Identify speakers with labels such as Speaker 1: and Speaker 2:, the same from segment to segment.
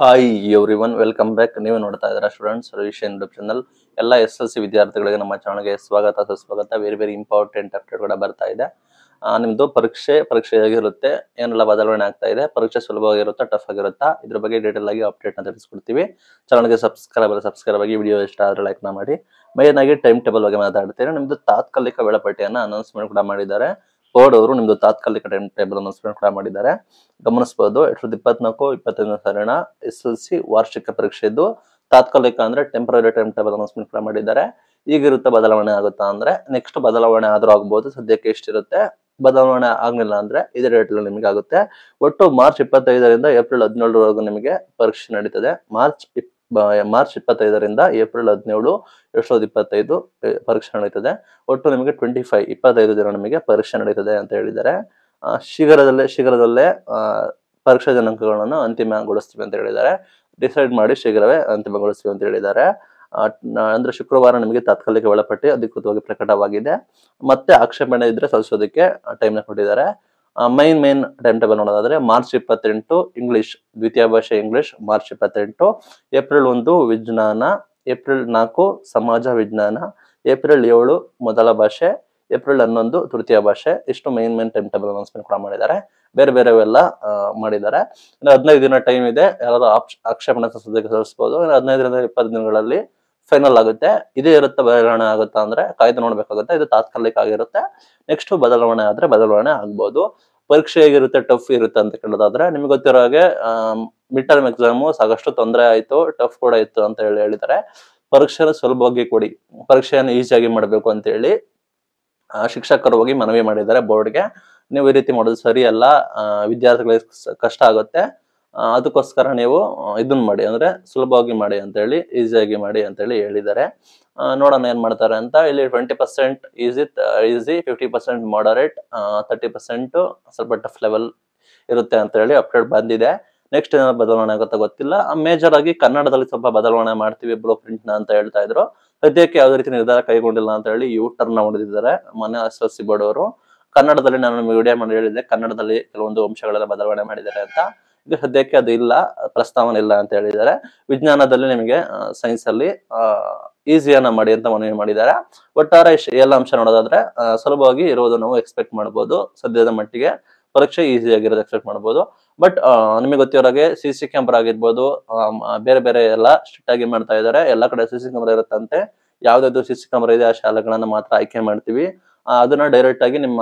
Speaker 1: hi everyone welcome back ನೀವು ನೋಡ್ತಾ ಇದ್ದೀರಾ ಸ್ಟೂಡೆಂಟ್ಸ್ ಸೊಲ್ಯೂಷನ್ ಯೂಟ್ಯೂಬ್ ಚಾನಲ್ ಎಲ್ಲ ಎಸ್ ಎಲ್ ಸಿ ವಿದ್ಯಾರ್ಥಿಗಳಿಗೆ ನಮ್ಮ ಚಾನಲ್ಗೆ ಸ್ವಾಗತ ಸುಸ್ವಾಗತ ಬೇರೆ ಬೇರೆ ಇಂಪಾರ್ಟೆಂಟ್ ಅಪ್ಡೇಟ್ ಕೂಡ ಬರ್ತಾ ಇದೆ ನಿಮ್ಮದು ಪರೀಕ್ಷೆ ಪರೀಕ್ಷೆ ಹೇಗಿರುತ್ತೆ ಏನೆಲ್ಲ ಬದಲಾವಣೆ ಆಗ್ತಾ ಇದೆ ಪರೀಕ್ಷೆ ಸುಲಭವಾಗಿರುತ್ತಾ ಟಫ್ ಆಗಿರುತ್ತಾ ಇದ್ರ ಬಗ್ಗೆ ಡೀಟೇಲ್ ಆಗಿ ಅಪ್ಡೇಟ್ನ ತಿಳಿಸ್ಕೊಡ್ತೀವಿ ಚಾನಲ್ಗೆ ಸಬ್ಸ್ಕ್ರೈಬ್ ಸಬ್ಸ್ಕ್ರೈಬ್ ಆಗಿ ವಿಡಿಯೋ ಇಷ್ಟ ಆದರೆ ಲೈಕ್ನ ಮಾಡಿ ಮೇನ್ ಟೈಮ್ ಟೇಬಲ್ ಬಗ್ಗೆ ಮಾತಾಡ್ತೀನಿ ನಿಮ್ಮದು ತಾತ್ಕಾಲಿಕ ವೇಳಾಪಟ್ಟಿಯನ್ನು ಅನೌನ್ಸ್ಮೆಂಟ್ ಕೂಡ ಮಾಡಿದ್ದಾರೆ ಕೋಡ್ ಅವರು ನಿಮ್ದು ತಾತ್ಕಾಲಿಕ ಟೈಮ್ ಟೇಬಲ್ ಅನೌನ್ಸ್ಮೆಂಟ್ ಕೂಡ ಮಾಡಿದ್ದಾರೆ ಗಮನಿಸಬಹುದು ಎರಡ್ ಸಾವಿರದ ಇಪ್ಪತ್ನಾಲ್ಕು ಇಪ್ಪತ್ತೈದನೇ ಸಾಲಿನ ಎಸ್ ಎಲ್ ಸಿ ವಾರ್ಷಿಕ ಪರೀಕ್ಷೆ ಇದ್ದು ತಾತ್ಕಾಲಿಕ ಅಂದ್ರೆ ಟೆಂಪರರಿ ಟೈಮ್ ಟೇಬಲ್ ಅನೌನ್ಸ್ಮೆಂಟ್ ಕೂಡ ಮಾಡಿದ್ದಾರೆ ಈಗಿರುತ್ತೆ ಬದಲಾವಣೆ ಆಗುತ್ತಾ ಅಂದ್ರೆ ನೆಕ್ಸ್ಟ್ ಬದಲಾವಣೆ ಆದ್ರೂ ಆಗಬಹುದು ಸದ್ಯಕ್ಕೆ ಎಷ್ಟಿರುತ್ತೆ ಬದಲಾವಣೆ ಆಗಲಿಲ್ಲ ಅಂದ್ರೆ ಇದೇ ಡೇಟ್ ನಿಮಗೆ ಆಗುತ್ತೆ ಒಟ್ಟು ಮಾರ್ಚ್ ಇಪ್ಪತ್ತೈದರಿಂದ ಏಪ್ರಿಲ್ ಹದಿನೇಳರವರೆಗೂ ನಿಮಗೆ ಪರೀಕ್ಷೆ ನಡೀತದೆ ಮಾರ್ಚ್ ಮಾರ್ಚ್ ಇಪ್ಪತ್ತೈದರಿಂದ ಏಪ್ರಿಲ್ ಹದಿನೇಳು ಎರಡು ಸಾವಿರದ ಇಪ್ಪತ್ತೈದು ಪರೀಕ್ಷೆ ನಡೀತದೆ ಒಟ್ಟು ನಿಮಗೆ ಟ್ವೆಂಟಿ ಫೈವ್ ಇಪ್ಪತ್ತೈದು ದಿನ ನಿಮಗೆ ಪರೀಕ್ಷೆ ನಡೀತದೆ ಅಂತ ಹೇಳಿದ್ದಾರೆ ಶೀಘ್ರದಲ್ಲೇ ಶೀಘ್ರದಲ್ಲೇ ಪರೀಕ್ಷಾ ದಿನಾಂಕಗಳನ್ನು ಅಂತಿಮಗೊಳಿಸ್ತೀವಿ ಅಂತ ಹೇಳಿದ್ದಾರೆ ಡಿಸೈಡ್ ಮಾಡಿ ಶೀಘ್ರವೇ ಅಂತಿಮಗೊಳಿಸ್ತೀವಿ ಅಂತ ಹೇಳಿದ್ದಾರೆ ಅಂದ್ರೆ ಶುಕ್ರವಾರ ನಿಮಗೆ ತಾತ್ಕಾಲಿಕ ಒಳಪಟ್ಟಿ ಅಧಿಕೃತವಾಗಿ ಪ್ರಕಟವಾಗಿದೆ ಮತ್ತೆ ಆಕ್ಷೇಪಣೆ ಇದ್ರೆ ಸಲ್ಲಿಸೋದಕ್ಕೆ ಟೈಮ್ನ ಕೊಟ್ಟಿದ್ದಾರೆ ಮೈನ್ ಮೈನ್ ಟೈಮ್ ಟೇಬಲ್ ನೋಡೋದಾದ್ರೆ ಮಾರ್ಚ್ ಇಪ್ಪತ್ತೆಂಟು ಇಂಗ್ಲಿಷ್ ದ್ವಿತೀಯ ಭಾಷೆ ಇಂಗ್ಲಿಷ್ ಮಾರ್ಚ್ ಇಪ್ಪತ್ತೆಂಟು ಏಪ್ರಿಲ್ ಒಂದು ವಿಜ್ಞಾನ ಏಪ್ರಿಲ್ ನಾಲ್ಕು ಸಮಾಜ ವಿಜ್ಞಾನ ಏಪ್ರಿಲ್ ಏಳು ಮೊದಲ ಭಾಷೆ ಏಪ್ರಿಲ್ ಹನ್ನೊಂದು ತೃತೀಯ ಭಾಷೆ ಇಷ್ಟು main main time table announcement ಕೂಡ ಮಾಡಿದ್ದಾರೆ ಬೇರೆ ಬೇರೆವೆಲ್ಲ ಮಾಡಿದ್ದಾರೆ ಇನ್ನು ಹದಿನೈದು ದಿನ ಟೈಮ್ ಇದೆ ಯಾರಾದ್ರೂ ಆಕ್ಷೇಪಣೆ ಸಲ್ಲಿಸಬಹುದು ಇನ್ನು ಹದಿನೈದರಿಂದ ಇಪ್ಪತ್ತು ದಿನಗಳಲ್ಲಿ ಫೈನಲ್ ಆಗುತ್ತೆ ಇದೇ ಇರುತ್ತೆ ಬದಲಾವಣೆ ಆಗುತ್ತಾ ಅಂದ್ರೆ ಕಾಯ್ದೆ ನೋಡ್ಬೇಕಾಗುತ್ತೆ ಇದು ತಾತ್ಕಾಲಿಕ ಆಗಿರುತ್ತೆ ನೆಕ್ಸ್ಟ್ ಬದಲಾವಣೆ ಆದ್ರೆ ಬದಲಾವಣೆ ಆಗ್ಬಹುದು ಪರೀಕ್ಷೆ ಹೇಗಿರುತ್ತೆ ಟಫ್ ಇರುತ್ತೆ ಅಂತ ಕೇಳೋದಾದ್ರೆ ನಿಮ್ಗೆ ಗೊತ್ತಿರೋ ಹಾಗೆ ಮಿಡ್ ಟರ್ಮ್ ಎಕ್ಸಾಮು ಸಾಕಷ್ಟು ತೊಂದರೆ ಆಯಿತು ಟಫ್ ಕೂಡ ಇತ್ತು ಅಂತ ಹೇಳಿ ಹೇಳಿದ್ದಾರೆ ಪರೀಕ್ಷೆ ಸುಲಭವಾಗಿ ಕೊಡಿ ಪರೀಕ್ಷೆಯನ್ನು ಈಸಿಯಾಗಿ ಮಾಡಬೇಕು ಅಂತ ಹೇಳಿ ಶಿಕ್ಷಕರು ಹೋಗಿ ಮನವಿ ಮಾಡಿದ್ದಾರೆ ಬೋರ್ಡ್ಗೆ ನೀವು ಈ ರೀತಿ ಮಾಡೋದು ಸರಿಯಲ್ಲ ವಿದ್ಯಾರ್ಥಿಗಳಿಗೆ ಕಷ್ಟ ಆಗುತ್ತೆ ಅದಕ್ಕೋಸ್ಕರ ನೀವು ಇದನ್ನ ಮಾಡಿ ಅಂದ್ರೆ ಸುಲಭವಾಗಿ ಮಾಡಿ ಅಂತ ಹೇಳಿ ಈಸಿಯಾಗಿ ಮಾಡಿ ಅಂತ ಹೇಳಿ ಹೇಳಿದ್ದಾರೆ ನೋಡೋಣ ಏನ್ ಮಾಡ್ತಾರೆ ಅಂತ ಇಲ್ಲಿ twenty percent easy easy fifty percent moderate thirty percent ಸ್ವಲ್ಪ ಟಫ್ ಲೆವೆಲ್ ಇರುತ್ತೆ ಅಂತ ಹೇಳಿ ಅಪ್ಡೇಟ್ ಬಂದಿದೆ ನೆಕ್ಸ್ಟ್ ಏನಾದ್ರು ಬದಲಾವಣೆ ಆಗುತ್ತೆ ಗೊತ್ತಿಲ್ಲ ಮೇಜರ್ ಆಗಿ ಕನ್ನಡದಲ್ಲಿ ಸ್ವಲ್ಪ ಬದಲಾವಣೆ ಮಾಡ್ತೀವಿ ಬ್ಲೂ ಪ್ರಿಂಟ್ ನ ಅಂತ ಹೇಳ್ತಾ ಇದ್ರು ಸದ್ಯಕ್ಕೆ ಯಾವುದೇ ರೀತಿ ನಿರ್ಧಾರ ಕೈಗೊಂಡಿಲ್ಲ ಅಂತ ಹೇಳಿ ಯೂ ಟರ್ನ್ ಹೊಡೆದಿದ್ದಾರೆ ಮನೆ ಎಸ್ ಎಸ್ ಸಿ ಅವರು ಕನ್ನಡದಲ್ಲಿ ನಾನು ವಿಡಿಯೋ ಮಾಡಿ ಹೇಳಿದ್ದೆ ಕನ್ನಡದಲ್ಲಿ ಕೆಲವೊಂದು ಅಂಶಗಳೆಲ್ಲ ಬದಲಾವಣೆ ಮಾಡಿದ್ದಾರೆ ಅಂತ ಇದು ಸದ್ಯಕ್ಕೆ ಅದು ಇಲ್ಲ ಪ್ರಸ್ತಾವನೆ ಇಲ್ಲ ಅಂತ ಹೇಳಿದ್ದಾರೆ ವಿಜ್ಞಾನದಲ್ಲಿ ನಿಮಗೆ ಸೈನ್ಸ್ ಅಲ್ಲಿ ಈಸಿಯನ್ನ ಮಾಡಿ ಅಂತ ಮನವಿ ಮಾಡಿದ್ದಾರೆ ಒಟ್ಟಾರೆ ಎಲ್ಲ ಅಂಶ ನೋಡೋದಾದ್ರೆ ಸುಲಭವಾಗಿ ಇರೋದು ನಾವು ಎಕ್ಸ್ಪೆಕ್ಟ್ ಮಾಡ್ಬೋದು ಸದ್ಯದ ಮಟ್ಟಿಗೆ ಪರೀಕ್ಷೆ ಈಸಿ ಆಗಿರೋದು ಎಕ್ಸ್ಪೆಕ್ಟ್ ಮಾಡ್ಬೋದು ಬಟ್ ನಿಮಗೆ ಗೊತ್ತಿರೋಗೆ ಸಿ ಸಿ ಕ್ಯಾಮ್ರಾ ಆಗಿರ್ಬೋದು ಬೇರೆ ಬೇರೆ ಎಲ್ಲ ಸ್ಟ್ರಿಕ್ಟ್ ಆಗಿ ಮಾಡ್ತಾ ಇದ್ದಾರೆ ಎಲ್ಲ ಕಡೆ ಸಿ ಸಿ ಕ್ಯಾಮ್ರಾ ಇರುತ್ತಂತೆ ಯಾವ್ದಾದ್ರು ಸಿ ಸಿ ಕ್ಯಾಮ್ರಾ ಇದೆ ಆ ಶಾಲೆಗಳನ್ನ ಮಾತ್ರ ಆಯ್ಕೆ ಮಾಡ್ತೀವಿ ಅದನ್ನ ಡೈರೆಕ್ಟ್ ಆಗಿ ನಿಮ್ಮ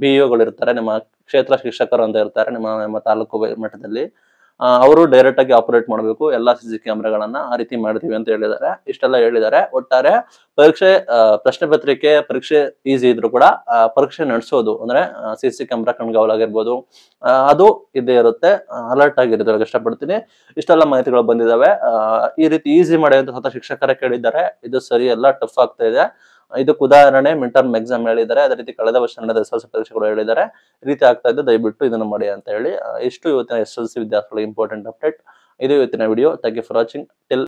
Speaker 1: ಬಿ e ಇರ್ತಾರೆ ನಿಮ್ಮ ಕ್ಷೇತ್ರ ಶಿಕ್ಷಕರು ಅಂತ ಇರ್ತಾರೆ ನಿಮ್ಮ ನಮ್ಮ ತಾಲೂಕು ಮಟ್ಟದಲ್ಲಿ ಅವರು ಡೈರೆಕ್ಟ್ ಆಗಿ ಆಪರೇಟ್ ಮಾಡಬೇಕು ಎಲ್ಲಾ ಸಿ ಸಿ ಕ್ಯಾಮ್ರಾಗಳನ್ನ ಆ ರೀತಿ ಮಾಡ್ತೀವಿ ಅಂತ ಹೇಳಿದ್ದಾರೆ ಇಷ್ಟೆಲ್ಲ ಹೇಳಿದ್ದಾರೆ ಒಟ್ಟಾರೆ ಪರೀಕ್ಷೆ ಪ್ರಶ್ನೆ ಪತ್ರಿಕೆ ಪರೀಕ್ಷೆ ಈಸಿ ಇದ್ರು ಕೂಡ ಪರೀಕ್ಷೆ ನಡೆಸೋದು ಅಂದ್ರೆ ಸಿ ಸಿ ಕ್ಯಾಮ್ರಾ ಕಣ್ಗಾವಲಾಗಿರ್ಬೋದು ಅದು ಇದೇ ಇರುತ್ತೆ ಅಲರ್ಟ್ ಆಗಿರೋದ್ರಾಗ ಇಷ್ಟಪಡ್ತೀನಿ ಇಷ್ಟೆಲ್ಲ ಮಾಹಿತಿಗಳು ಬಂದಿದಾವೆ ಈ ರೀತಿ ಈಸಿ ಮಾಡಿ ಅಂತ ಸ್ವತಃ ಶಿಕ್ಷಕರೇ ಕೇಳಿದ್ದಾರೆ ಇದು ಸರಿ ಎಲ್ಲ ಟಫ್ ಆಗ್ತಾ ಇದೆ ಇದಕ್ಕೆ ಉದಾಹರಣೆ ಮಿಂಟರ್ ಎಕ್ಸಾಮ್ ಹೇಳಿದ್ದಾರೆ ಅದೇ ರೀತಿ ಕಳೆದ ವರ್ಷ ನಡೆದ ಎಸ್ ಎಲ್ ಸಿ ಪರೀಕ್ಷೆಗಳು ಹೇಳಿದ್ದಾರೆ ರೀತಿ ಆಗ್ತಾ ಇದ್ದು ದಯವಿಟ್ಟು ಇದನ್ನು ಮಾಡಿ ಅಂತ ಹೇಳಿ ಎಷ್ಟು ಇವತ್ತಿನ ಎಸ್ ಎಲ್ ಸಿ ವಿದ್ಯಾರ್ಥಿಗಳಿಗೆ ಇಂಪಾರ್ಟೆಂಟ್ ಅಪ್ಡೇಟ್ ಇದು ಇವತ್ತಿನ video thank you for watching till